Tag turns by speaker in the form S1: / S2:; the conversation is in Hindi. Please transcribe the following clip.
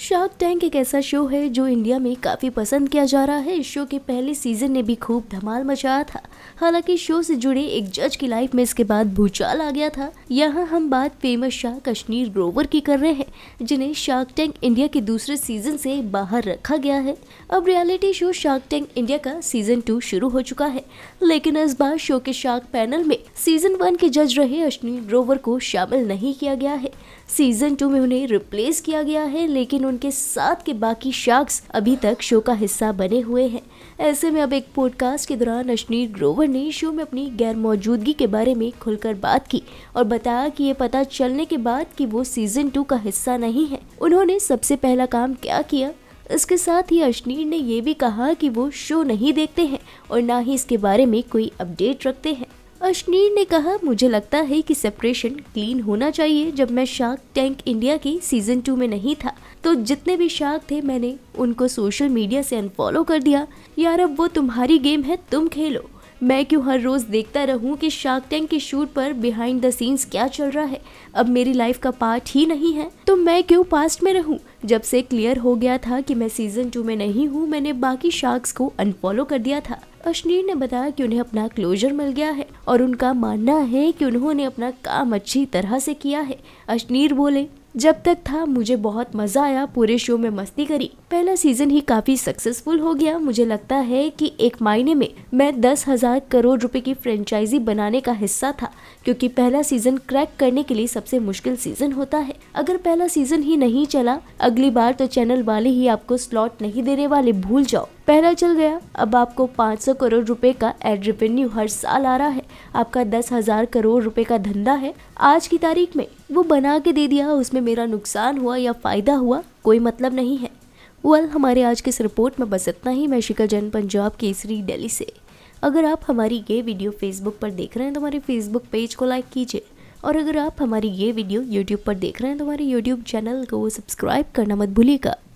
S1: शार्क टैंक एक ऐसा शो है जो इंडिया में काफ़ी पसंद किया जा रहा है इस शो के पहले सीजन ने भी खूब धमाल मचाया था हालांकि शो से जुड़े एक जज की लाइफ में इसके बाद भूचाल आ गया था यहाँ हम बात फेमस शाह कश्मीर ग्रोवर की कर रहे हैं जिन्हें शार्क टैंक इंडिया के दूसरे सीजन से बाहर रखा गया है अब reality show Shark Tank India का सीजन टू शुरू हो चुका है लेकिन इस बार शो के शार्क पैनल में सीजन वन के जज रहे अश्नी ग्रोवर को शामिल नहीं किया गया है सीजन टू में उन्हें रिप्लेस किया गया है लेकिन उनके साथ के बाकी शख्स अभी तक शो का हिस्सा बने हुए हैं ऐसे में अब एक पॉडकास्ट के दौरान अश्नीर ग्रोवर ने शो में अपनी गैर मौजूदगी के बारे में खुलकर बात की और बताया कि ये पता चलने के बाद कि वो सीजन टू का हिस्सा नहीं है उन्होंने सबसे पहला काम क्या किया इसके साथ ही अश्नीर ने ये भी कहा कि वो शो नहीं देखते हैं और ना ही इसके बारे में कोई अपडेट रखते हैं अश्नीर ने कहा मुझे लगता है कि सेपरेशन क्लीन होना चाहिए जब मैं शार्क टैंक इंडिया के सीजन टू में नहीं था तो जितने भी शार्क थे मैंने उनको सोशल मीडिया से अनफॉलो कर दिया यार अब वो तुम्हारी गेम है तुम खेलो मैं क्यों हर रोज़ देखता रहूं कि शार्क टैंक के शूट पर बिहाइंड द सीन्स क्या चल रहा है अब मेरी लाइफ का पार्ट ही नहीं है तो मैं क्यों पास्ट में रहूं जब से क्लियर हो गया था कि मैं सीजन टू में नहीं हूं मैंने बाकी शार्क्स को अनफॉलो कर दिया था अश्नीर ने बताया कि उन्हें अपना क्लोजर मिल गया है और उनका मानना है कि उन्होंने अपना काम अच्छी तरह से किया है अश्नीर बोले जब तक था मुझे बहुत मज़ा आया पूरे शो में मस्ती करी पहला सीज़न ही काफ़ी सक्सेसफुल हो गया मुझे लगता है कि एक मायने में मैं दस हज़ार करोड़ रुपए की फ्रेंचाइजी बनाने का हिस्सा था क्योंकि पहला सीज़न क्रैक करने के लिए सबसे मुश्किल सीज़न होता है अगर पहला सीज़न ही नहीं चला अगली बार तो चैनल वाले ही आपको स्लॉट नहीं देने वाले भूल जाओ पहला चल गया अब आपको 500 करोड़ रुपए का एड रेवेन्यू हर साल आ रहा है आपका दस हजार करोड़ रुपए का धंधा है आज की तारीख में वो बना के दे दिया उसमें मेरा नुकसान हुआ या फायदा हुआ कोई मतलब नहीं है वेल well, हमारे आज के इस रिपोर्ट में बस इतना ही मैं शिखा जैन पंजाब केसरी दिल्ली से अगर आप हमारी ये वीडियो फेसबुक पर देख रहे हैं तो हमारे फेसबुक पेज को लाइक कीजिए और अगर आप हमारी ये वीडियो यूट्यूब पर देख रहे हैं तो हमारे यूट्यूब चैनल को सब्सक्राइब करना मत भूलिएगा